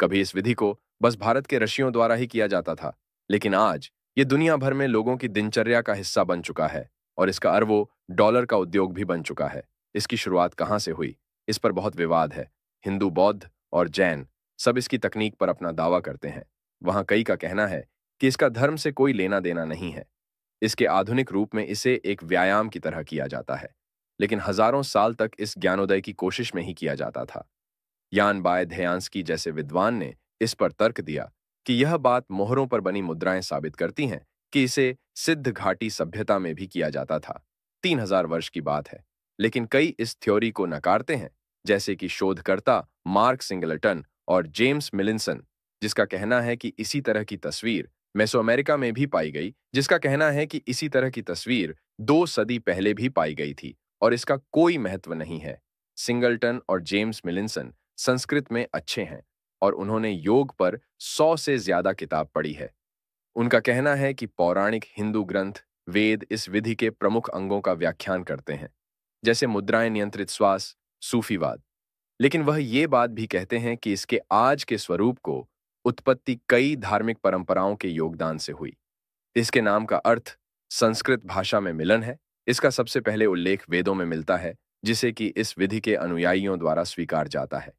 कभी इस विधि को बस भारत के ऋषियों द्वारा ही किया जाता था लेकिन आज ये दुनिया भर में लोगों की दिनचर्या का हिस्सा बन चुका है और इसका अरबों डॉलर का उद्योग भी बन चुका है इसकी शुरुआत कहाँ से हुई इस पर बहुत विवाद है हिंदू बौद्ध और जैन सब इसकी तकनीक पर अपना दावा करते हैं वहां कई का कहना है कि इसका धर्म से कोई लेना देना नहीं है इसके आधुनिक रूप में इसे एक व्यायाम की तरह किया जाता है लेकिन हजारों साल तक इस ज्ञानोदय की कोशिश में ही किया जाता था यान बाय ध्यांस्की जैसे विद्वान ने इस पर तर्क दिया कि यह बात मोहरों पर बनी मुद्राएं साबित करती हैं कि इसे सिद्ध घाटी सभ्यता में भी किया जाता था तीन हजार वर्ष की बात है लेकिन कई इस थ्योरी को नकारते हैं जैसे कि शोधकर्ता मार्क सिंगलटन और जेम्स मिलिनसन जिसका कहना है कि इसी तरह की तस्वीर मेसो अमेरिका में भी पाई गई जिसका कहना है कि इसी तरह की तस्वीर दो सदी पहले भी पाई गई थी और इसका कोई महत्व नहीं है सिंगलटन और जेम्स मिलिनसन संस्कृत में अच्छे हैं और उन्होंने योग पर सौ से ज्यादा किताब पढ़ी है उनका कहना है कि पौराणिक हिंदू ग्रंथ वेद इस विधि के प्रमुख अंगों का व्याख्यान करते हैं जैसे मुद्राएं नियंत्रित श्वास सूफीवाद लेकिन वह ये बात भी कहते हैं कि इसके आज के स्वरूप को उत्पत्ति कई धार्मिक परंपराओं के योगदान से हुई इसके नाम का अर्थ संस्कृत भाषा में मिलन है इसका सबसे पहले उल्लेख वेदों में मिलता है जिसे कि इस विधि के अनुयायियों द्वारा स्वीकार जाता है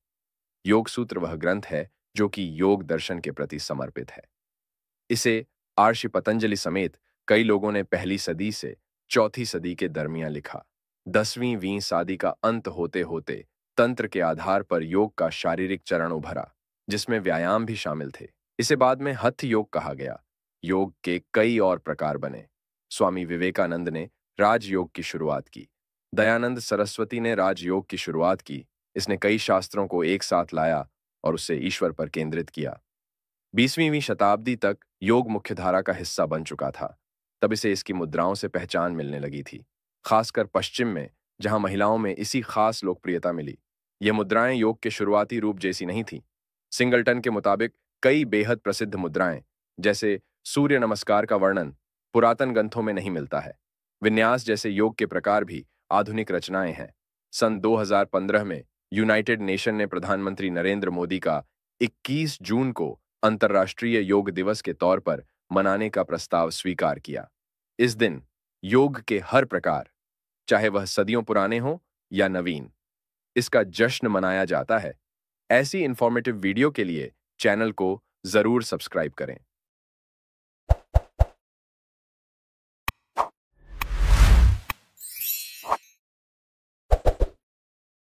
योग सूत्र वह ग्रंथ है जो कि योग दर्शन के प्रति समर्पित है इसे आर्ष पतंजलि समेत कई लोगों ने पहली सदी से चौथी सदी के दरमियान लिखा दसवीं वीं सदी का अंत होते होते तंत्र के आधार पर योग का शारीरिक चरण उभरा जिसमें व्यायाम भी शामिल थे इसे बाद में हथ योग कहा गया योग के कई और प्रकार बने स्वामी विवेकानंद ने राजयोग की शुरुआत की दयानंद सरस्वती ने राजयोग की शुरुआत की इसने कई शास्त्रों को एक साथ लाया और उसे ईश्वर पर केंद्रित किया बीसवीं शताब्दी तक योग मुख्यधारा का हिस्सा बन चुका था तब इसे इसकी मुद्राओं से पहचान मिलने लगी थी खासकर पश्चिम में जहां महिलाओं में इसी खास लोकप्रियता मिली ये मुद्राएं योग के शुरुआती रूप जैसी नहीं थीं सिंगलटन के मुताबिक कई बेहद प्रसिद्ध मुद्राएं जैसे सूर्य नमस्कार का वर्णन पुरातन ग्रंथों में नहीं मिलता है विन्यास जैसे योग के प्रकार भी आधुनिक रचनाएं हैं सन 2015 में यूनाइटेड नेशन ने प्रधानमंत्री नरेंद्र मोदी का 21 जून को अंतर्राष्ट्रीय योग दिवस के तौर पर मनाने का प्रस्ताव स्वीकार किया इस दिन योग के हर प्रकार चाहे वह सदियों पुराने हों या नवीन इसका जश्न मनाया जाता है ऐसी इंफॉर्मेटिव वीडियो के लिए चैनल को जरूर सब्सक्राइब करें